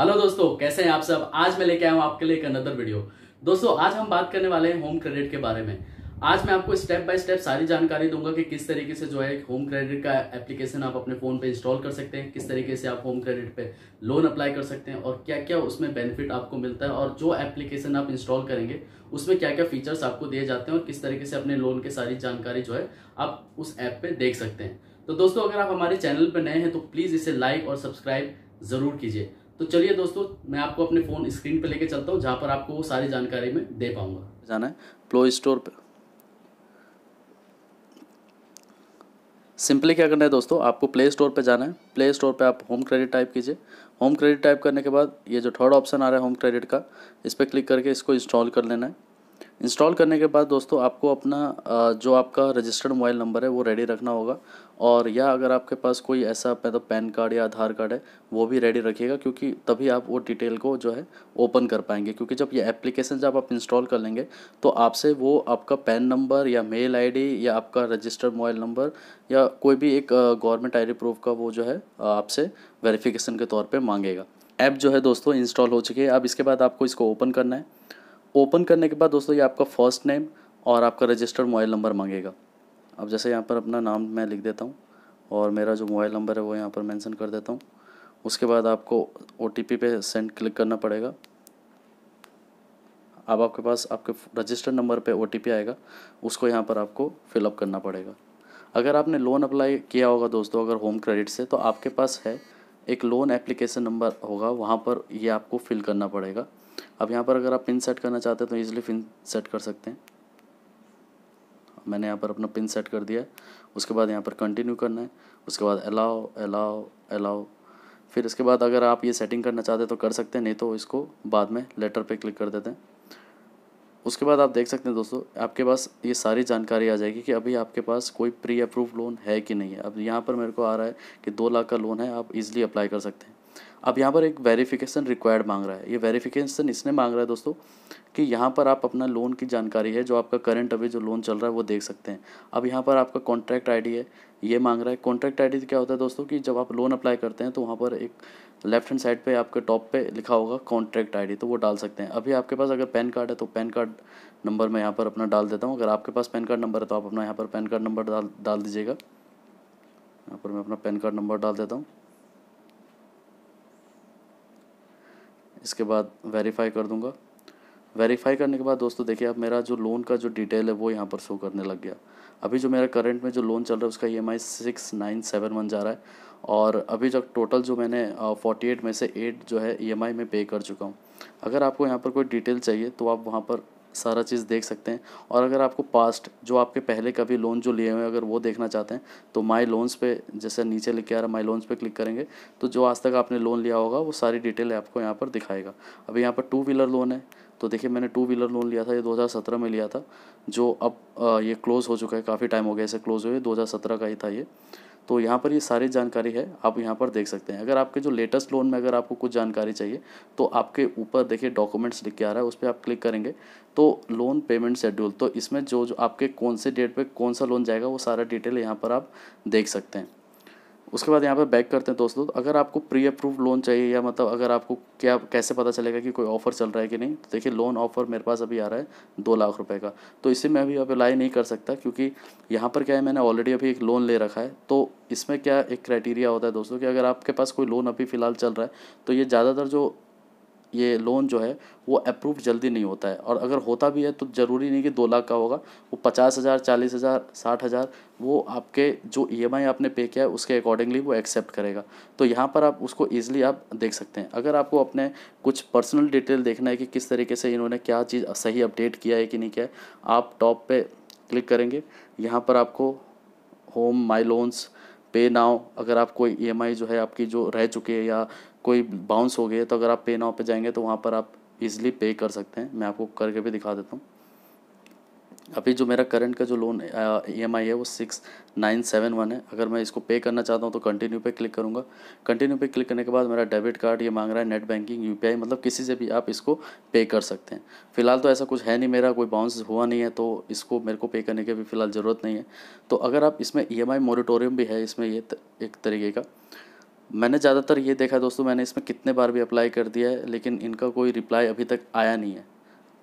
hello दोस्तों कैसे हैं आप सब आज मैं लेके आया हूँ आपके लिए एक अनदर वीडियो दोस्तों आज हम बात करने वाले हैं होम क्रेडिट के बारे में आज मैं आपको स्टेप बाय स्टेप सारी जानकारी दूंगा कि किस तरीके से जो है होम क्रेडिट का एप्लीकेशन आप अपने फोन पे इंस्टॉल कर सकते हैं किस तरीके से आप होम क्रेडिट पे लोन अप्लाई कर सकते हैं और क्या क्या उसमें बेनिफिट आपको मिलता है और जो एप्लीकेशन आप इंस्टॉल करेंगे उसमें क्या क्या फीचर्स आपको दिए जाते हैं और किस तरीके से अपने लोन की सारी जानकारी जो है आप उस ऐप पे देख सकते हैं तो दोस्तों अगर आप हमारे चैनल पर नए हैं तो प्लीज इसे लाइक और सब्सक्राइब जरूर कीजिए तो चलिए दोस्तों मैं आपको अपने फ़ोन स्क्रीन पर लेके चलता हूँ जहाँ पर आपको वो सारी जानकारी मैं दे पाऊँगा जाना है प्लो स्टोर पर सिंपली क्या करना है दोस्तों आपको प्ले स्टोर पर जाना है प्ले स्टोर पर आप होम क्रेडिट टाइप कीजिए होम क्रेडिट टाइप करने के बाद ये जो थर्ड ऑप्शन आ रहा है होम क्रेडिट का इस पर क्लिक करके इसको इंस्टॉल कर लेना है इंस्टॉल करने के बाद दोस्तों आपको अपना जो आपका रजिस्टर्ड मोबाइल नंबर है वो रेडी रखना होगा और या अगर आपके पास कोई ऐसा मतलब पैन कार्ड या आधार कार्ड है वो भी रेडी रखिएगा क्योंकि तभी आप वो डिटेल को जो है ओपन कर पाएंगे क्योंकि जब ये एप्लीकेशन जब आप इंस्टॉल कर लेंगे तो आपसे वो आपका पैन नंबर या मेल आईडी या आपका रजिस्टर्ड मोबाइल नंबर या कोई भी एक गवर्नमेंट आई प्रूफ का वो जो है आपसे वेरीफ़िकेशन के तौर पर मांगेगा ऐप जो है दोस्तों इंस्टॉल हो चुकी है अब इसके बाद आपको इसको ओपन करना है ओपन करने के बाद दोस्तों ये आपका फर्स्ट नेम और आपका रजिस्टर्ड मोबाइल नंबर मांगेगा अब जैसे यहाँ पर अपना नाम मैं लिख देता हूँ और मेरा जो मोबाइल नंबर है वो यहाँ पर मेंशन कर देता हूँ उसके बाद आपको ओ पे सेंड क्लिक करना पड़ेगा अब आपके पास आपके रजिस्टर्ड नंबर पे ओ आएगा उसको यहाँ पर आपको फिलअप करना पड़ेगा अगर आपने लोन अप्लाई किया होगा दोस्तों अगर होम क्रेडिट से तो आपके पास है एक लोन एप्लीकेशन नंबर होगा वहाँ पर ये आपको फिल करना पड़ेगा अब यहाँ पर अगर आप पिन सेट करना चाहते हैं तो ईजिली पिन सेट कर सकते हैं मैंने यहाँ पर अपना पिन सेट कर दिया उसके बाद यहाँ पर कंटिन्यू करना है उसके बाद अलाओ अलाओ अलाओ फिर इसके बाद अगर आप ये सेटिंग करना चाहते हैं तो कर सकते हैं नहीं तो इसको बाद में लेटर पे क्लिक कर देते हैं उसके बाद आप देख सकते हैं दोस्तों आपके पास ये सारी जानकारी आ जाएगी कि अभी आपके पास कोई प्री अप्रूव लोन है कि नहीं है अब यहाँ पर मेरे को आ रहा है कि दो लाख का लोन है आप इजीली अप्लाई कर सकते हैं अब यहाँ पर एक वेरिफिकेशन रिक्वायर्ड मांग रहा है ये वेरिफिकेशन इसने मांग रहा है दोस्तों कि यहाँ पर आप अपना लोन की जानकारी है जो आपका करंट अभी जो लोन चल रहा है वो देख सकते हैं अब यहाँ पर आपका कॉन्ट्रैक्ट आईडी है ये मांग रहा है कॉन्ट्रैक्ट आईडी क्या होता है दोस्तों कि जब आप लोन अप्लाई करते हैं तो वहाँ पर एक लेफ्ट हैंड साइड पर आपके टॉप पर लिखा होगा कॉन्ट्रैक्ट आई तो वो डाल सकते हैं अभी आपके पास अगर पैन कार्ड है तो पैन कार्ड नंबर मैं यहाँ पर अपना डाल देता हूँ अगर आपके पास पैन कार्ड नंबर है तो आप अपना यहाँ पर पैन कार्ड नंबर डाल डाल दीजिएगा यहाँ पर मैं अपना पैन कार्ड नंबर डाल देता हूँ इसके बाद वेरीफाई कर दूंगा वेरीफाई करने के बाद दोस्तों देखिए अब मेरा जो लोन का जो डिटेल है वो यहाँ पर शो करने लग गया अभी जो मेरा करंट में जो लोन चल रहा है उसका E M I six nine seven one जा रहा है और अभी जब टोटल जो मैंने फोर्टी एट में से एट जो है ई एम आई में पे कर चुका हूँ अगर आपको यहाँ पर कोई डिटेल चाहिए तो आप वहाँ पर सारा चीज़ देख सकते हैं और अगर आपको पास्ट जो आपके पहले कभी लोन जो लिए हुए अगर वो देखना चाहते हैं तो माई लोन्स पे जैसे नीचे लिख के आ रहा है माई लोन्स पे क्लिक करेंगे तो जो आज तक आपने लोन लिया होगा वो सारी डिटेल आपको यहाँ पर दिखाएगा अभी यहाँ पर टू व्हीलर लोन है तो देखिए मैंने टू व्हीलर लोन लिया था ये 2017 में लिया था जो अब ये क्लोज़ हो चुका है काफ़ी टाइम हो गया इसे क्लोज़ हुए 2017 का ही था ये तो यहाँ पर ये सारी जानकारी है आप यहाँ पर देख सकते हैं अगर आपके जो लेटेस्ट लोन में अगर आपको कुछ जानकारी चाहिए तो आपके ऊपर देखिए डॉक्यूमेंट्स लिख के आ रहा है उस पर आप क्लिक करेंगे तो लोन पेमेंट शेड्यूल तो इसमें जो जो आपके कौन से डेट पर कौन सा लोन जाएगा वो सारा डिटेल यहाँ पर आप देख सकते हैं उसके बाद यहाँ पर बैक करते हैं दोस्तों तो अगर आपको प्री अप्रूव लोन चाहिए या मतलब अगर आपको क्या कैसे पता चलेगा कि कोई ऑफ़र चल रहा है कि नहीं तो देखिए लोन ऑफ़र मेरे पास अभी आ रहा है दो लाख रुपए का तो इसे मैं अभी अप्लाई नहीं कर सकता क्योंकि यहाँ पर क्या है मैंने ऑलरेडी अभी एक लोन ले रखा है तो इसमें क्या एक क्राइटेरिया होता है दोस्तों कि अगर आपके पास कोई लोन अभी फ़िलहाल चल रहा है तो ये ज़्यादातर जो ये लोन जो है वो अप्रूव जल्दी नहीं होता है और अगर होता भी है तो ज़रूरी नहीं कि दो लाख का होगा वो पचास हज़ार चालीस हज़ार साठ हज़ार वो आपके जो ई e आपने पे किया है उसके अकॉर्डिंगली वो एक्सेप्ट करेगा तो यहाँ पर आप उसको ईजिली आप देख सकते हैं अगर आपको अपने कुछ पर्सनल डिटेल देखना है कि किस तरीके से इन्होंने क्या चीज़ सही अपडेट किया है कि नहीं किया है आप टॉप पर क्लिक करेंगे यहाँ पर आपको home my loans pay now अगर आप कोई ई e जो है आपकी जो रह चुके हैं या कोई बाउंस हो गया है तो अगर आप पे नाव पे जाएंगे तो वहाँ पर आप इजीली पे कर सकते हैं मैं आपको करके भी दिखा देता हूँ अभी जो मेरा करंट का जो लोन ई एम आई है वो सिक्स नाइन सेवन वन है अगर मैं इसको पे करना चाहता हूँ तो कंटिन्यू पे क्लिक करूँगा कंटिन्यू पे क्लिक करने के बाद मेरा डेबिट कार्ड ये मांग रहा है नेट बैंकिंग यूपीआई मतलब किसी से भी आप इसको पे कर सकते हैं फिलहाल तो ऐसा कुछ है नहीं मेरा कोई बाउंस हुआ नहीं है तो इसको मेरे को पे करने की भी फिलहाल ज़रूरत नहीं है तो अगर आप इसमें ई एम आई भी है इसमें ये एक तरीके का मैंने ज़्यादातर ये देखा दोस्तों मैंने इसमें कितने बार भी अप्लाई कर दिया है लेकिन इनका कोई रिप्लाई अभी तक आया नहीं है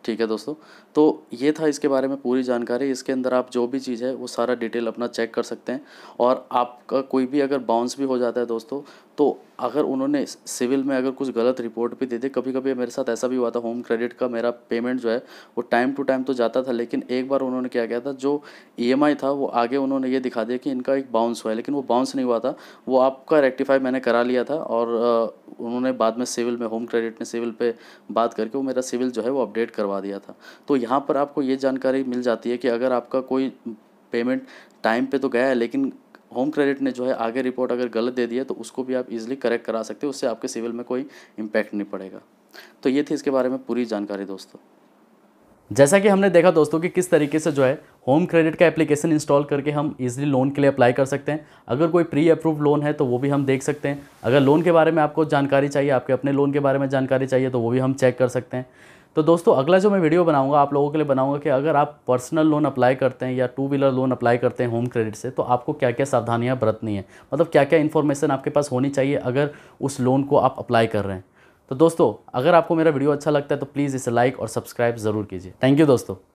ठीक है दोस्तों तो ये था इसके बारे में पूरी जानकारी इसके अंदर आप जो भी चीज़ है वो सारा डिटेल अपना चेक कर सकते हैं और आपका कोई भी अगर बाउंस भी हो जाता है दोस्तों तो अगर उन्होंने सिविल में अगर कुछ गलत रिपोर्ट भी दे दे कभी कभी मेरे साथ ऐसा भी हुआ था होम क्रेडिट का मेरा पेमेंट जो है वो टाइम टू टाइम तो जाता था लेकिन एक बार उन्होंने क्या किया था जो ईएमआई e था वो आगे उन्होंने ये दिखा दिया कि इनका एक बाउंस हुआ है लेकिन वो बाउंस नहीं हुआ था वो आपका रेक्टिफाई मैंने करा लिया था और उन्होंने बाद में सिविल में होम क्रेडिट में सिविल पर बात करके वो मेरा सिविल जो है वो अपडेट करवा दिया था तो यहाँ पर आपको ये जानकारी मिल जाती है कि अगर आपका कोई पेमेंट टाइम पे तो गया है लेकिन होम क्रेडिट ने जो है आगे रिपोर्ट अगर गलत दे दिया तो उसको भी आप इजीली करेक्ट करा सकते हो उससे आपके सिविल में कोई इम्पैक्ट नहीं पड़ेगा तो ये थी इसके बारे में पूरी जानकारी दोस्तों जैसा कि हमने देखा दोस्तों कि किस तरीके से जो है होम क्रेडिट का एप्लीकेशन इंस्टॉल करके हम इजीली लोन के लिए अप्लाई कर सकते हैं अगर कोई प्री अप्रूव लोन है तो वो भी हम देख सकते हैं अगर लोन के बारे में आपको जानकारी चाहिए आपके अपने लोन के बारे में जानकारी चाहिए तो वो भी हम चेक कर सकते हैं तो दोस्तों अगला जो मैं वीडियो बनाऊंगा आप लोगों के लिए बनाऊंगा कि अगर आप पर्सनल लोन अप्लाई करते हैं या टू व्हीलर लोन अप्लाई करते हैं होम क्रेडिट से तो आपको क्या क्या सावधानियां बरतनी है मतलब क्या क्या इन्फॉर्मेशन आपके पास होनी चाहिए अगर उस लोन को आप अप्लाई कर रहे हैं तो दोस्तों अगर आपको मेरा वीडियो अच्छा लगता है तो प्लीज़ इसे लाइक और सब्सक्राइब ज़रूर कीजिए थैंक यू दोस्तों